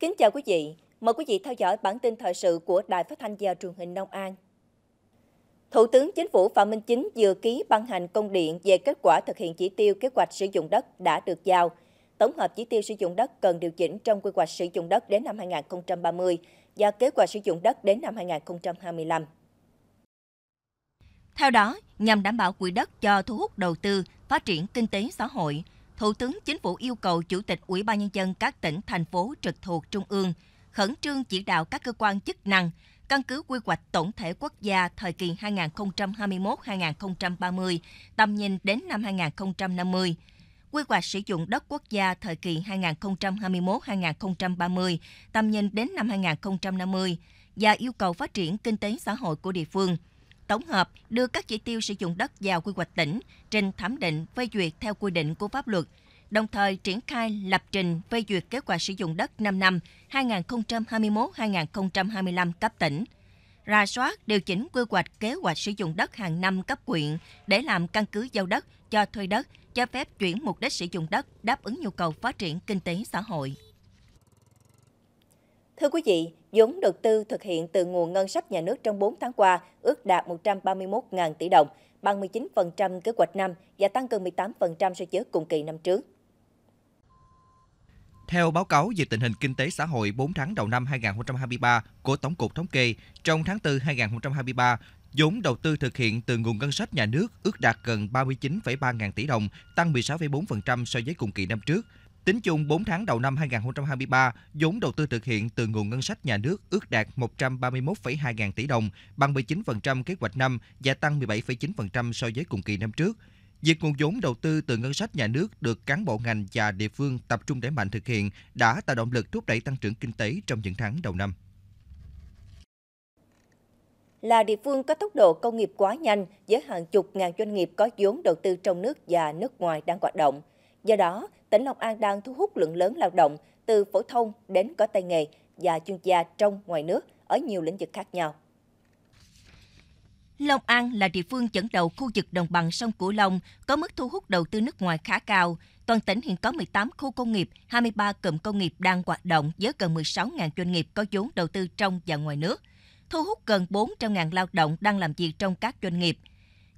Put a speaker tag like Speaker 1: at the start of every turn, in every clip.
Speaker 1: Kính chào quý vị, mời quý vị theo dõi bản tin thời sự của Đài Phát thanh và Truyền hình Long An. Thủ tướng Chính phủ Phạm Minh Chính vừa ký ban hành công điện về kết quả thực hiện chỉ tiêu kế hoạch sử dụng đất đã được giao. Tổng hợp chỉ tiêu sử dụng đất cần điều chỉnh trong quy hoạch sử dụng đất đến năm 2030 và kế hoạch sử dụng đất đến năm 2025. Theo đó, nhằm đảm bảo quỹ đất cho thu hút đầu tư, phát triển kinh tế xã hội – Thủ tướng Chính phủ yêu cầu Chủ tịch Ủy ban Nhân dân các tỉnh, thành phố trực thuộc Trung ương khẩn trương chỉ đạo các cơ quan chức năng căn cứ quy hoạch tổng thể quốc gia thời kỳ 2021-2030, tầm nhìn đến năm 2050, quy hoạch sử dụng đất quốc gia thời kỳ 2021-2030, tầm nhìn đến năm 2050 và yêu cầu phát triển kinh tế xã hội của địa phương – tổng hợp đưa các chỉ tiêu sử dụng đất vào quy hoạch tỉnh, trình thẩm định phê duyệt theo quy định của pháp luật, đồng thời triển khai lập trình phê duyệt kế hoạch sử dụng đất 5 năm 2021-2025 cấp tỉnh, ra soát điều chỉnh quy hoạch kế hoạch sử dụng đất hàng năm cấp quyện để làm căn cứ giao đất, cho thuê đất, cho phép chuyển mục đích sử dụng đất đáp ứng nhu cầu phát triển kinh tế xã hội. Thưa quý vị, vốn đầu tư thực hiện từ nguồn ngân sách nhà nước trong 4 tháng qua ước đạt 131.000 tỷ đồng, bằng 19% kế hoạch năm và tăng gần 18% so với cùng kỳ năm
Speaker 2: trước. Theo báo cáo về tình hình kinh tế xã hội 4 tháng đầu năm 2023 của Tổng cục Thống kê, trong tháng 4 2023, vốn đầu tư thực hiện từ nguồn ngân sách nhà nước ước đạt gần 39,3 ngàn tỷ đồng, tăng 16,4% so với cùng kỳ năm trước. Tính chung 4 tháng đầu năm 2023, vốn đầu tư thực hiện từ nguồn ngân sách nhà nước ước đạt 131,2 ngàn tỷ đồng, bằng 19% kế hoạch năm và tăng 17,9% so với cùng kỳ năm trước. Việc nguồn vốn đầu tư từ ngân sách nhà nước được cán bộ ngành và địa phương tập trung đẩy mạnh thực hiện đã tạo động lực thúc đẩy tăng trưởng kinh tế trong những tháng đầu năm.
Speaker 1: Là địa phương có tốc độ công nghiệp quá nhanh với hàng chục ngàn doanh nghiệp có vốn đầu tư trong nước và nước ngoài đang hoạt động. Do đó, tỉnh Long An đang thu hút lượng lớn lao động từ phổ thông đến có tay nghề và chuyên gia trong ngoài nước ở nhiều lĩnh vực khác nhau. Long An là địa phương dẫn đầu khu vực đồng bằng sông Cửu Long có mức thu hút đầu tư nước ngoài khá cao. Toàn tỉnh hiện có 18 khu công nghiệp, 23 cụm công nghiệp đang hoạt động với gần 16.000 doanh nghiệp có vốn đầu tư trong và ngoài nước, thu hút gần 400.000 lao động đang làm việc trong các doanh nghiệp.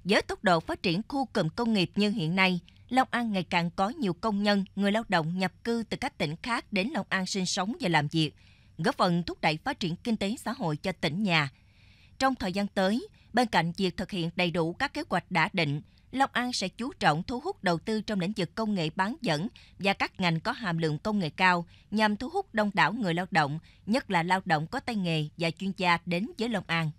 Speaker 1: Với tốc độ phát triển khu cụm công nghiệp như hiện nay, Long An ngày càng có nhiều công nhân, người lao động nhập cư từ các tỉnh khác đến Long An sinh sống và làm việc, góp phần thúc đẩy phát triển kinh tế xã hội cho tỉnh nhà. Trong thời gian tới, bên cạnh việc thực hiện đầy đủ các kế hoạch đã định, Long An sẽ chú trọng thu hút đầu tư trong lĩnh vực công nghệ bán dẫn và các ngành có hàm lượng công nghệ cao nhằm thu hút đông đảo người lao động, nhất là lao động có tay nghề và chuyên gia đến với Long An.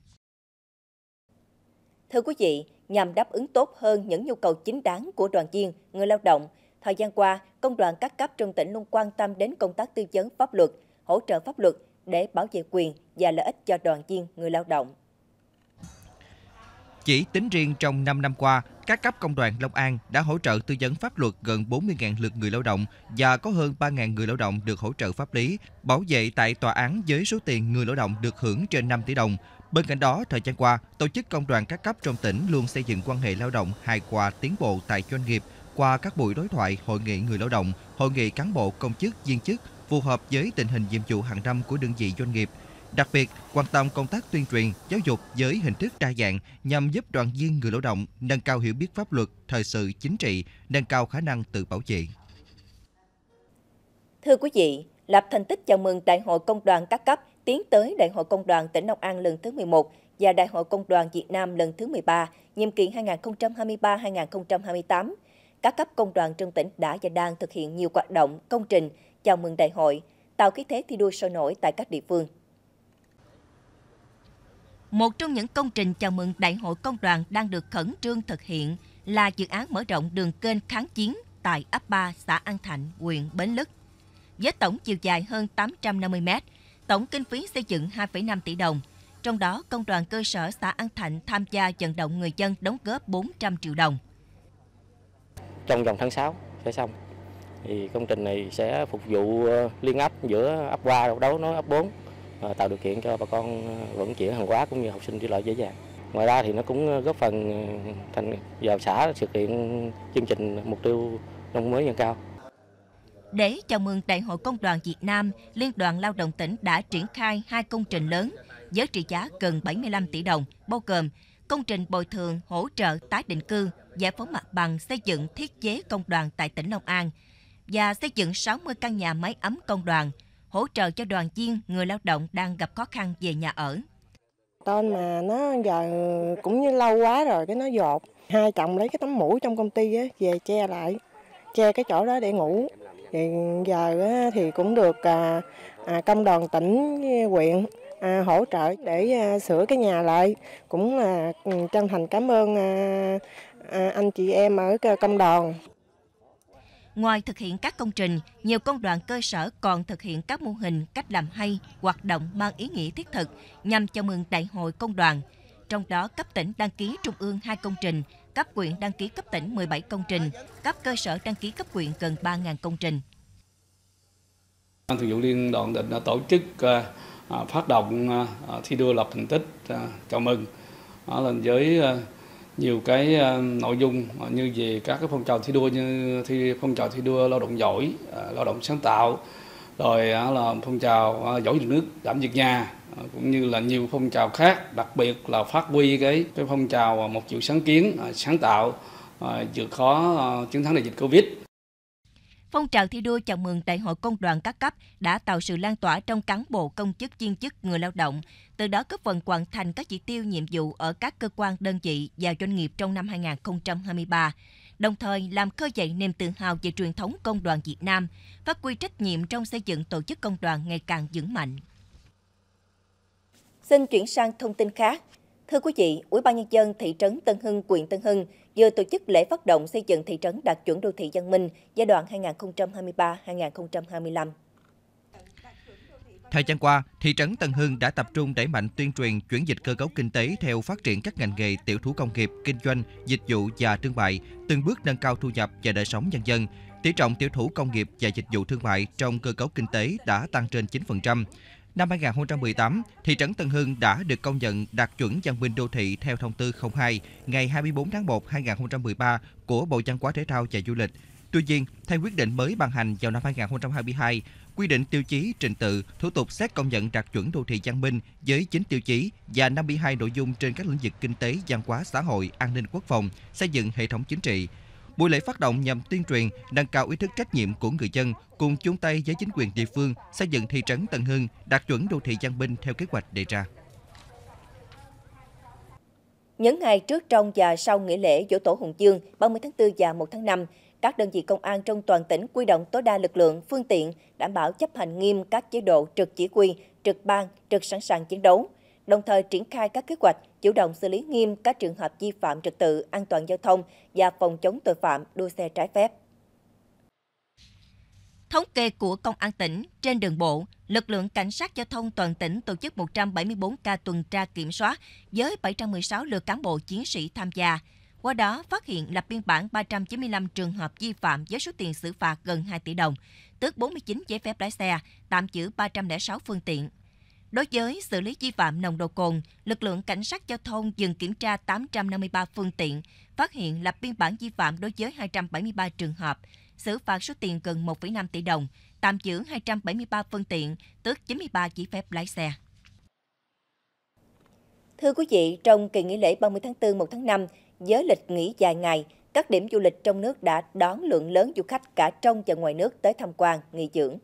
Speaker 1: Thưa quý vị, nhằm đáp ứng tốt hơn những nhu cầu chính đáng của đoàn viên, người lao động. Thời gian qua, công đoàn các cấp trong tỉnh luôn quan tâm đến công tác tư vấn pháp luật, hỗ trợ pháp luật để bảo vệ quyền và lợi ích cho đoàn viên, người lao động.
Speaker 2: Chỉ tính riêng trong 5 năm qua, các cấp công đoàn Long An đã hỗ trợ tư vấn pháp luật gần 40.000 lượt người lao động và có hơn 3.000 người lao động được hỗ trợ pháp lý, bảo vệ tại tòa án với số tiền người lao động được hưởng trên 5 tỷ đồng, Bên cạnh đó, thời gian qua, tổ chức công đoàn các cấp trong tỉnh luôn xây dựng quan hệ lao động hài hòa tiến bộ tại doanh nghiệp qua các buổi đối thoại, hội nghị người lao động, hội nghị cán bộ công chức, viên chức phù hợp với tình hình nhiệm vụ hàng năm của đơn vị doanh nghiệp. Đặc biệt, quan tâm công tác tuyên truyền, giáo dục với hình thức đa dạng nhằm giúp đoàn viên người lao động nâng cao hiểu biết pháp luật, thời sự chính trị, nâng cao khả năng tự bảo vệ.
Speaker 1: Thưa quý vị, lập thành tích chào mừng Đại hội Công đoàn các cấp tiến tới Đại hội Công đoàn tỉnh Long An lần thứ 11 và Đại hội Công đoàn Việt Nam lần thứ 13, nhiệm kỳ 2023-2028. Các cấp công đoàn trong tỉnh đã và đang thực hiện nhiều hoạt động, công trình chào mừng đại hội, tạo khí thế thi đua sôi nổi tại các địa phương. Một trong những công trình chào mừng Đại hội Công đoàn đang được khẩn trương thực hiện là dự án mở rộng đường kênh kháng chiến tại ấp 3 xã An Thạnh, huyện Bến Lức. Với tổng chiều dài hơn 850 mét, Tổng kinh phí xây dựng 2,5 tỷ đồng. Trong đó, công đoàn cơ sở xã An Thạnh tham gia vận động người dân đóng góp 400 triệu đồng.
Speaker 2: Trong vòng tháng 6 sẽ xong. Thì công trình này sẽ phục vụ ờ, liên ấp giữa ấp qua đấu đấu nối ấp 4 ờ, tạo điều kiện cho bà con ờ, vận chuyển hàng hóa cũng như học sinh đi lại dễ dàng. Ngoài ra thì nó cũng góp phần thành vào xã thực hiện chương trình mục tiêu nông mới nâng cao.
Speaker 1: Để chào mừng Đại hội Công đoàn Việt Nam, Liên đoàn Lao động tỉnh đã triển khai hai công trình lớn với trị giá gần 75 tỷ đồng, bao gồm công trình bồi thường hỗ trợ tái định cư, giải phóng mặt bằng xây dựng thiết chế công đoàn tại tỉnh Long An và xây dựng 60 căn nhà máy ấm công đoàn, hỗ trợ cho đoàn viên người lao động đang gặp khó khăn về nhà ở.
Speaker 2: Tên mà nó giờ cũng như lâu
Speaker 3: quá rồi cái nó dột. Hai chồng lấy cái tấm mũ trong công ty ấy, về che lại, che cái chỗ đó để ngủ hiện giờ thì cũng được à, à, công đoàn tỉnh huyện à, hỗ trợ để sửa cái nhà lại cũng là ừ, chân thành
Speaker 2: cảm ơn anh chị em ở công đoàn
Speaker 1: Ngoài thực hiện các công trình, nhiều công đoàn cơ sở còn thực hiện các mô hình, cách làm hay, hoạt động mang ý nghĩa thiết thực nhằm chào mừng Đại hội Công đoàn. Trong đó, cấp tỉnh đăng ký trung ương hai công trình cấp quyện đăng ký cấp tỉnh 17 công trình, cấp cơ sở đăng ký cấp quyện gần 3.000 công trình.
Speaker 3: Ban Thường vụ Liên đoàn định đã tổ chức à, à, phát động à, thi đua lập thành tích chào mừng ở lên với nhiều cái nội dung như về các cái phong trào thi đua như thi phong trào thi đua lao động giỏi, lao động sáng tạo, rồi là phong trào giỏi việc nước đảm việc nhà ờ, cũng như là nhiều phong trào khác đặc biệt là phát huy cái cái phong trào à, một triệu sáng kiến à, sáng tạo à, vượt khó chiến thắng đại dịch covid
Speaker 1: Phong trào thi đua chào mừng Đại hội Công đoàn các cấp đã tạo sự lan tỏa trong cán bộ, công chức, viên chức, người lao động, từ đó góp phần hoàn thành các chỉ tiêu, nhiệm vụ ở các cơ quan, đơn vị và doanh nghiệp trong năm 2023 đồng thời làm khơi dậy niềm tự hào về truyền thống công đoàn Việt Nam, phát huy trách nhiệm trong xây dựng tổ chức công đoàn ngày càng vững mạnh. Xin chuyển sang thông tin khác. Thưa quý vị, Ủy ban nhân dân thị trấn Tân Hưng, huyện Tân Hưng vừa tổ chức lễ phát động xây dựng thị trấn đạt chuẩn đô thị văn minh giai đoạn 2023-2025.
Speaker 2: Thời gian qua, thị trấn Tân Hưng đã tập trung đẩy mạnh tuyên truyền chuyển dịch cơ cấu kinh tế theo phát triển các ngành nghề tiểu thủ công nghiệp, kinh doanh, dịch vụ và thương mại, từng bước nâng cao thu nhập và đời sống nhân dân. Tỷ trọng tiểu thủ công nghiệp và dịch vụ thương mại trong cơ cấu kinh tế đã tăng trên 9%. Năm 2018, thị trấn Tân Hưng đã được công nhận đạt chuẩn văn minh đô thị theo thông tư 02 ngày 24 tháng 1 2013 của Bộ Văn hóa Thể thao và Du lịch. Tuy nhiên, theo quyết định mới ban hành vào năm 2022, quy định tiêu chí, trình tự, thủ tục xét công nhận đạt chuẩn đô thị văn minh với 9 tiêu chí và 52 nội dung trên các lĩnh vực kinh tế, văn hóa, xã hội, an ninh quốc phòng, xây dựng hệ thống chính trị. Buổi lễ phát động nhằm tuyên truyền, nâng cao ý thức trách nhiệm của người dân cùng chung tay với chính quyền địa phương xây dựng thị trấn Tân Hưng đạt chuẩn đô thị văn minh theo kế hoạch đề ra.
Speaker 1: Những ngày trước, trong và sau nghỉ lễ Dỗ Tổ Hùng Chương 30 tháng 4 và 1 tháng 5, các đơn vị công an trong toàn tỉnh quy động tối đa lực lượng, phương tiện, đảm bảo chấp hành nghiêm các chế độ trực chỉ huy, trực ban, trực sẵn sàng chiến đấu, đồng thời triển khai các kế hoạch chủ động xử lý nghiêm các trường hợp vi phạm trật tự an toàn giao thông và phòng chống tội phạm đua xe trái phép. Thống kê của Công an tỉnh, trên đường bộ, lực lượng cảnh sát giao thông toàn tỉnh tổ chức 174 ca tuần tra kiểm soát với 716 lượt cán bộ chiến sĩ tham gia. Qua đó phát hiện lập biên bản 395 trường hợp vi phạm với số tiền xử phạt gần 2 tỷ đồng, tước 49 giấy phép lái xe, tạm giữ 306 phương tiện. Đối với xử lý vi phạm nồng độ cồn, lực lượng cảnh sát giao thông dừng kiểm tra 853 phương tiện, phát hiện lập biên bản vi phạm đối với 273 trường hợp, xử phạt số tiền gần 1,5 tỷ đồng, tạm giữ 273 phương tiện, tước 93 giấy phép lái xe. Thưa quý vị, trong kỳ nghỉ lễ 30 tháng 4 1 tháng 5, giới lịch nghỉ dài ngày, các điểm du lịch trong nước đã đón lượng lớn du khách cả trong và ngoài nước tới tham quan, nghỉ dưỡng.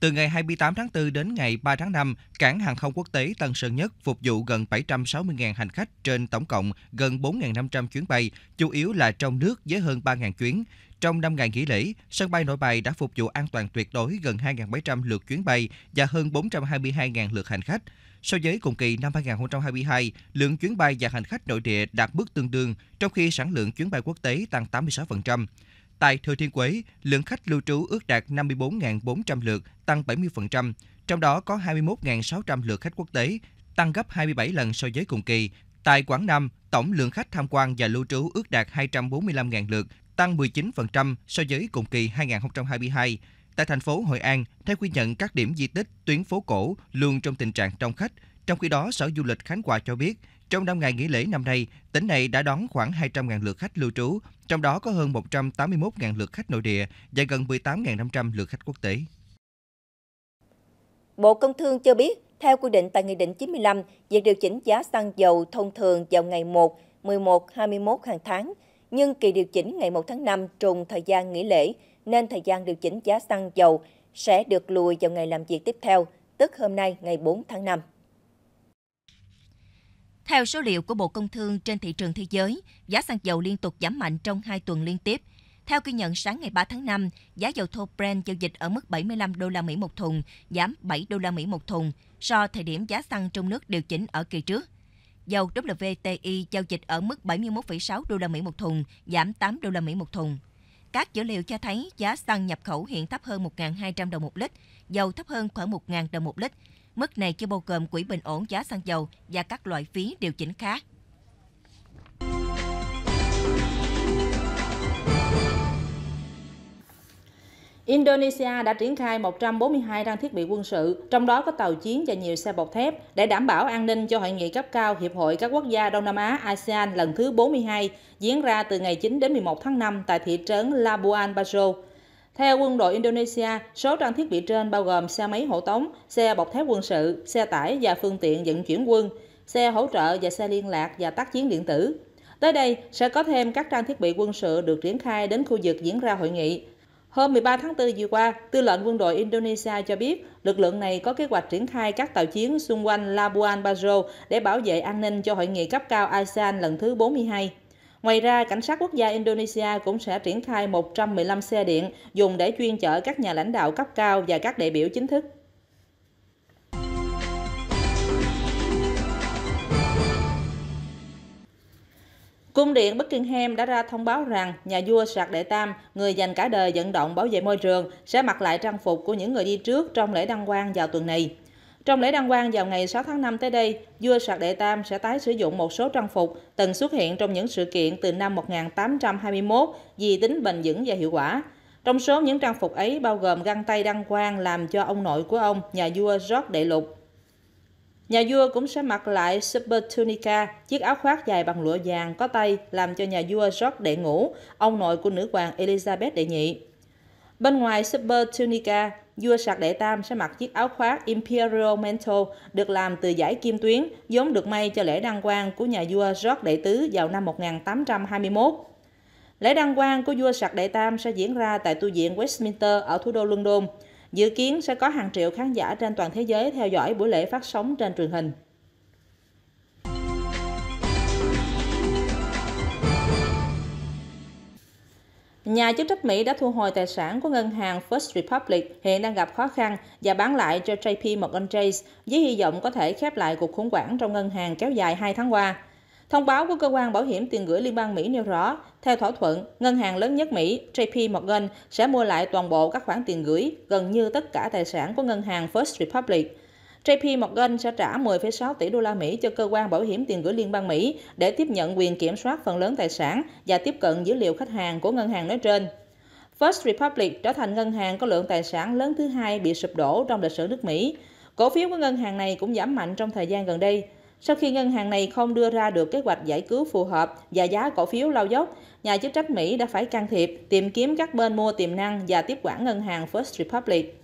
Speaker 2: Từ ngày 28 tháng 4 đến ngày 3 tháng 5, cảng hàng không quốc tế Tân Sơn Nhất phục vụ gần 760.000 hành khách trên tổng cộng gần 4.500 chuyến bay, chủ yếu là trong nước với hơn 3.000 chuyến. Trong 5 ngày nghỉ lễ, sân bay nội bài đã phục vụ an toàn tuyệt đối gần 2.700 lượt chuyến bay và hơn 422.000 lượt hành khách. So với cùng kỳ năm 2022, lượng chuyến bay và hành khách nội địa đạt mức tương đương, trong khi sản lượng chuyến bay quốc tế tăng 86%. Tại Thừa Thiên Huế, lượng khách lưu trú ước đạt 54.400 lượt, tăng 70%, trong đó có 21.600 lượt khách quốc tế, tăng gấp 27 lần so với cùng kỳ. Tại Quảng Nam, tổng lượng khách tham quan và lưu trú ước đạt 245.000 lượt, tăng 19% so với cùng kỳ 2022. Tại thành phố Hội An, theo ghi nhận các điểm di tích, tuyến phố cổ luôn trong tình trạng đông khách. Trong khi đó, Sở Du lịch Khánh Hòa cho biết, trong 5 ngày nghỉ lễ năm nay, tỉnh này đã đón khoảng 200.000 lượt khách lưu trú, trong đó có hơn 181.000 lượt khách nội địa và gần 18.500 lượt khách quốc tế.
Speaker 1: Bộ Công Thương cho biết, theo quy định tại Nghị định 95, việc điều chỉnh giá xăng dầu thông thường vào ngày 1, 11, 21 hàng tháng, nhưng kỳ điều chỉnh ngày 1 tháng 5 trùng thời gian nghỉ lễ nên thời gian điều chỉnh giá xăng dầu sẽ được lùi vào ngày làm việc tiếp theo, tức hôm nay ngày 4 tháng 5. Theo số liệu của Bộ Công Thương trên thị trường thế giới, giá xăng dầu liên tục giảm mạnh trong 2 tuần liên tiếp. Theo ghi nhận sáng ngày 3 tháng 5, giá dầu thô Brent giao dịch ở mức 75 đô la Mỹ một thùng, giảm 7 đô la Mỹ một thùng so thời điểm giá xăng trong nước điều chỉnh ở kỳ trước. Dầu WTI giao dịch ở mức 71,6 đô la Mỹ một thùng, giảm 8 đô la Mỹ một thùng. Các dữ liệu cho thấy giá xăng nhập khẩu hiện thấp hơn 1.200 đồng một lít, dầu thấp hơn khoảng 1.000 đồng một lít. Mức này chưa bao gồm quỹ bình ổn giá xăng dầu và các loại phí điều chỉnh khác.
Speaker 3: Indonesia đã triển khai 142 trang thiết bị quân sự, trong đó có tàu chiến và nhiều xe bọc thép, để đảm bảo an ninh cho hội nghị cấp cao Hiệp hội các quốc gia Đông Nam Á ASEAN lần thứ 42 diễn ra từ ngày 9 đến 11 tháng 5 tại thị trấn Labuan Bajo. Theo quân đội Indonesia, số trang thiết bị trên bao gồm xe máy hộ tống, xe bọc thép quân sự, xe tải và phương tiện vận chuyển quân, xe hỗ trợ và xe liên lạc và tác chiến điện tử. Tới đây sẽ có thêm các trang thiết bị quân sự được triển khai đến khu vực diễn ra hội nghị. Hôm 13 tháng 4 vừa qua, tư lệnh quân đội Indonesia cho biết lực lượng này có kế hoạch triển khai các tàu chiến xung quanh Labuan Bajo để bảo vệ an ninh cho hội nghị cấp cao ASEAN lần thứ 42. Ngoài ra, Cảnh sát quốc gia Indonesia cũng sẽ triển khai 115 xe điện dùng để chuyên chở các nhà lãnh đạo cấp cao và các đại biểu chính thức. Cung điện Buckingham đã ra thông báo rằng nhà vua Sạc Đệ Tam, người dành cả đời vận động bảo vệ môi trường, sẽ mặc lại trang phục của những người đi trước trong lễ đăng quang vào tuần này. Trong lễ đăng quang vào ngày 6 tháng 5 tới đây, vua Sạc Đệ Tam sẽ tái sử dụng một số trang phục từng xuất hiện trong những sự kiện từ năm 1821 vì tính bền vững và hiệu quả. Trong số những trang phục ấy bao gồm găng tay đăng quang làm cho ông nội của ông, nhà vua George Đệ Lục, Nhà vua cũng sẽ mặc lại super tunica, chiếc áo khoác dài bằng lụa vàng có tay làm cho nhà vua George đệ ngũ, ông nội của nữ hoàng Elizabeth đệ nhị. Bên ngoài super tunica, vua sạc đệ tam sẽ mặc chiếc áo khoác imperial mantle được làm từ giải kim tuyến, giống được may cho lễ đăng quang của nhà vua George đệ tứ vào năm 1821. Lễ đăng quang của vua sạc đệ tam sẽ diễn ra tại tu viện Westminster ở thủ đô London. Dự kiến sẽ có hàng triệu khán giả trên toàn thế giới theo dõi buổi lễ phát sóng trên truyền hình. Nhà chức trách Mỹ đã thu hồi tài sản của ngân hàng First Republic hiện đang gặp khó khăn và bán lại cho JP Morgan Chase với hy vọng có thể khép lại cuộc khủng hoảng trong ngân hàng kéo dài 2 tháng qua. Thông báo của Cơ quan Bảo hiểm tiền gửi Liên bang Mỹ nêu rõ, theo thỏa thuận, ngân hàng lớn nhất Mỹ JP Morgan sẽ mua lại toàn bộ các khoản tiền gửi, gần như tất cả tài sản của ngân hàng First Republic. JP Morgan sẽ trả 10,6 tỷ đô la Mỹ cho cơ quan bảo hiểm tiền gửi liên bang Mỹ để tiếp nhận quyền kiểm soát phần lớn tài sản và tiếp cận dữ liệu khách hàng của ngân hàng nói trên. First Republic trở thành ngân hàng có lượng tài sản lớn thứ hai bị sụp đổ trong lịch sử nước Mỹ. Cổ phiếu của ngân hàng này cũng giảm mạnh trong thời gian gần đây. Sau khi ngân hàng này không đưa ra được kế hoạch giải cứu phù hợp và giá cổ phiếu lao dốc, nhà chức trách Mỹ đã phải can thiệp, tìm kiếm các bên mua tiềm năng và tiếp quản ngân hàng First Republic.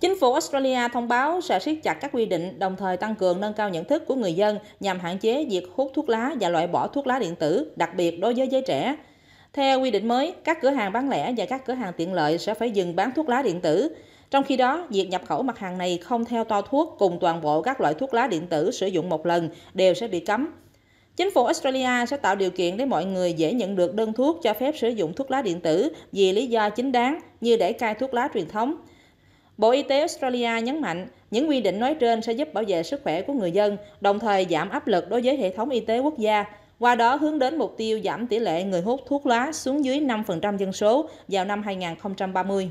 Speaker 3: Chính phủ Australia thông báo sẽ siết chặt các quy định, đồng thời tăng cường nâng cao nhận thức của người dân nhằm hạn chế việc hút thuốc lá và loại bỏ thuốc lá điện tử, đặc biệt đối với giới trẻ. Theo quy định mới, các cửa hàng bán lẻ và các cửa hàng tiện lợi sẽ phải dừng bán thuốc lá điện tử. Trong khi đó, việc nhập khẩu mặt hàng này không theo toa thuốc cùng toàn bộ các loại thuốc lá điện tử sử dụng một lần đều sẽ bị cấm. Chính phủ Australia sẽ tạo điều kiện để mọi người dễ nhận được đơn thuốc cho phép sử dụng thuốc lá điện tử vì lý do chính đáng như để cai thuốc lá truyền thống. Bộ Y tế Australia nhấn mạnh, những quy định nói trên sẽ giúp bảo vệ sức khỏe của người dân, đồng thời giảm áp lực đối với hệ thống y tế quốc gia, qua đó hướng đến mục tiêu giảm tỷ lệ người hút thuốc lá xuống dưới 5% dân số vào năm 2030.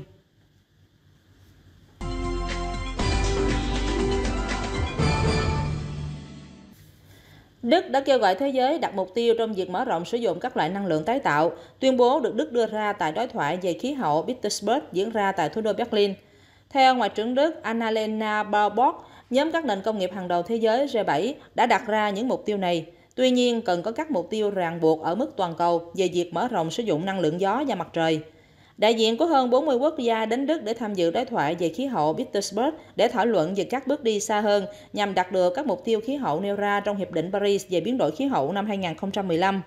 Speaker 3: Đức đã kêu gọi thế giới đặt mục tiêu trong việc mở rộng sử dụng các loại năng lượng tái tạo, tuyên bố được Đức đưa ra tại đối thoại về khí hậu Pittsburgh diễn ra tại thủ đô Berlin. Theo Ngoại trưởng Đức Annalena Baerbock, nhóm các nền công nghiệp hàng đầu thế giới G7 đã đặt ra những mục tiêu này. Tuy nhiên, cần có các mục tiêu ràng buộc ở mức toàn cầu về việc mở rộng sử dụng năng lượng gió và mặt trời. Đại diện của hơn 40 quốc gia đến Đức để tham dự đối thoại về khí hậu Petersburg để thảo luận về các bước đi xa hơn nhằm đạt được các mục tiêu khí hậu nêu ra trong Hiệp định Paris về biến đổi khí hậu năm 2015.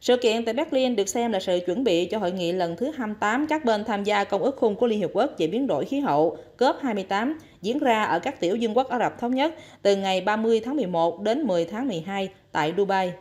Speaker 3: Sự kiện tại Berlin được xem là sự chuẩn bị cho hội nghị lần thứ 28 các bên tham gia Công ước Khung của Liên Hiệp Quốc về biến đổi khí hậu COP28 diễn ra ở các tiểu vương quốc Ả Rập Thống Nhất từ ngày 30 tháng 11 đến 10 tháng 12 tại Dubai.